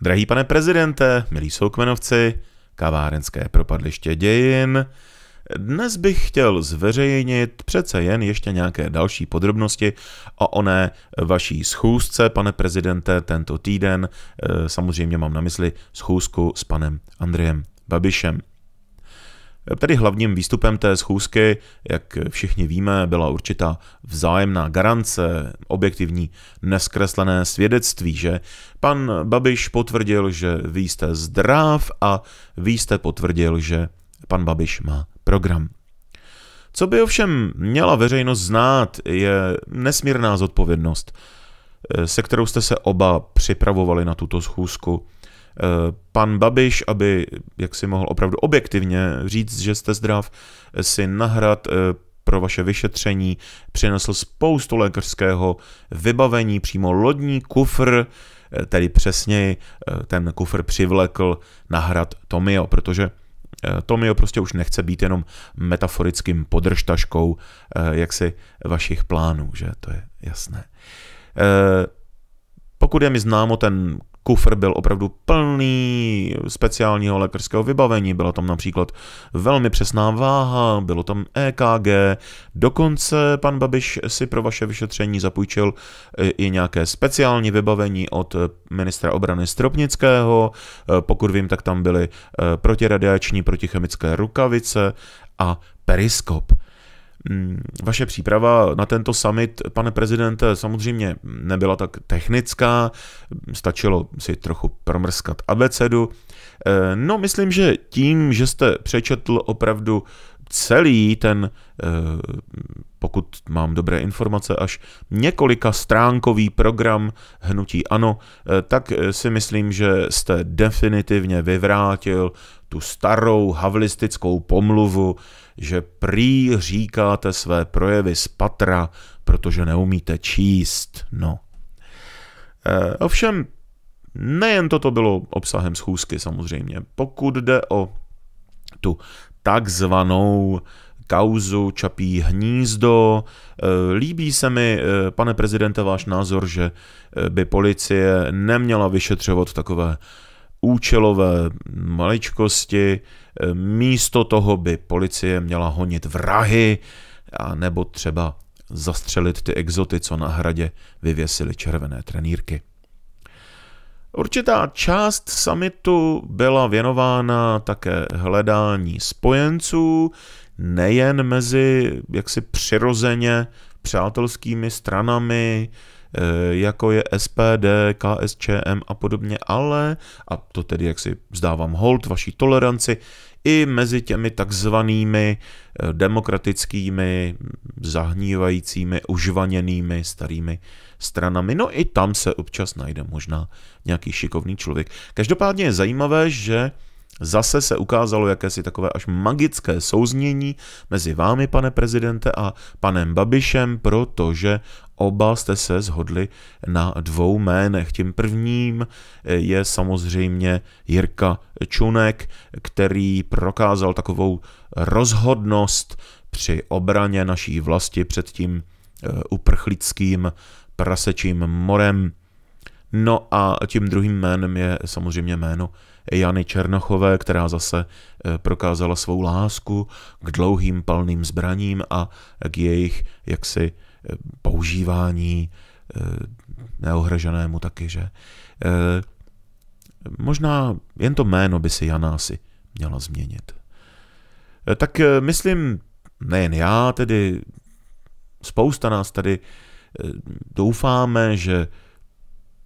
Drahý pane prezidente, milí soukmenovci, kavárenské propadliště dějin, dnes bych chtěl zveřejnit přece jen ještě nějaké další podrobnosti o oné vaší schůzce, pane prezidente, tento týden. E, samozřejmě mám na mysli schůzku s panem Andrejem Babišem. Tedy hlavním výstupem té schůzky, jak všichni víme, byla určitá vzájemná garance, objektivní neskreslené svědectví, že pan Babiš potvrdil, že vy jste zdrav a vy jste potvrdil, že pan Babiš má program. Co by ovšem měla veřejnost znát, je nesmírná zodpovědnost, se kterou jste se oba připravovali na tuto schůzku. Eh, pan Babiš, aby, jak si mohl opravdu objektivně říct, že jste zdrav, eh, si nahrad eh, pro vaše vyšetření přinesl spoustu lékařského vybavení, přímo lodní kufr, tedy přesněji ten kufr přivlekl na hrad Tomio, protože Tomio prostě už nechce být jenom metaforickým podržtaškou jaksi vašich plánů, že to je jasné. Pokud je mi známo, ten Kufr byl opravdu plný speciálního lékařského vybavení, byla tam například velmi přesná váha, bylo tam EKG, dokonce pan Babiš si pro vaše vyšetření zapůjčil e, i nějaké speciální vybavení od e, ministra obrany Stropnického, e, pokud vím, tak tam byly protiradiační, protichemické rukavice a periskop. Mm, vaše příprava na tento summit, pane prezidente, samozřejmě nebyla tak technická, stačilo si trochu promrskat abecedu. Eh, no, myslím, že tím, že jste přečetl opravdu celý ten, eh, pokud mám dobré informace, až několika stránkový program Hnutí Ano, eh, tak si myslím, že jste definitivně vyvrátil tu starou havlistickou pomluvu, že prý říkáte své projevy z patra, protože neumíte číst. No. E, ovšem, nejen toto bylo obsahem schůzky samozřejmě. Pokud jde o tu takzvanou kauzu Čapí hnízdo. Eh, líbí se mi, eh, pane prezidente, váš názor, že by policie neměla vyšetřovat takové účelové maličkosti, eh, místo toho by policie měla honit vrahy, a nebo třeba zastřelit ty exoty, co na hradě vyvěsili červené trenýrky. Určitá část samitu byla věnována také hledání spojenců, nejen mezi jaksi přirozeně přátelskými stranami, Eh, jako je SPD, KSČM a podobně, ale, a to tedy jak si vzdávám hold vaší toleranci, i mezi těmi takzvanými eh, demokratickými, zahnívajícími, užvaněnými starými stranami. No i tam se občas najde možná nějaký šikovný člověk. Každopádně je zajímavé, že Zase se ukázalo jakési takové až magické souznění mezi vámi, pane prezidente, a panem Babišem, protože Oba jste se zhodli na dvou jménech. Tím prvním eh, je samozřejmě Jirka Čunek, který prokázal takovou rozhodnost při obraně naší vlasti před tím eh, uprchlickým prasečím morem. No a tím druhým jménem je samozřejmě jméno Jany Černochové, která zase eh, prokázala svou lásku k dlouhým palným zbraním a k jejich jaksi používání eh, neohraženému taky, že? Eh, možná jen to jméno by si Jana asi měla změnit. Eh, tak myslím, nejen já, tedy spousta nás tady doufáme, že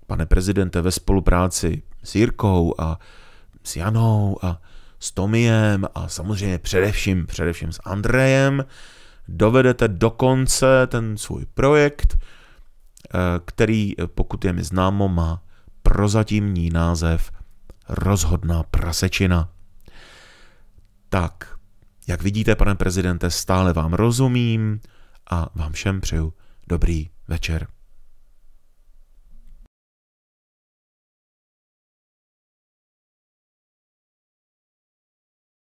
pane prezidente ve spolupráci s Jirkou a s Janou a s Tomiem a samozřejmě především, především s Andrejem, dovedete do konce ten svůj projekt, eh, který, eh, pokud je mi známo, má prozatímní název Rozhodná prasečina. Tak, jak vidíte, pane prezidente, stále vám rozumím a vám všem přeju dobrý večer.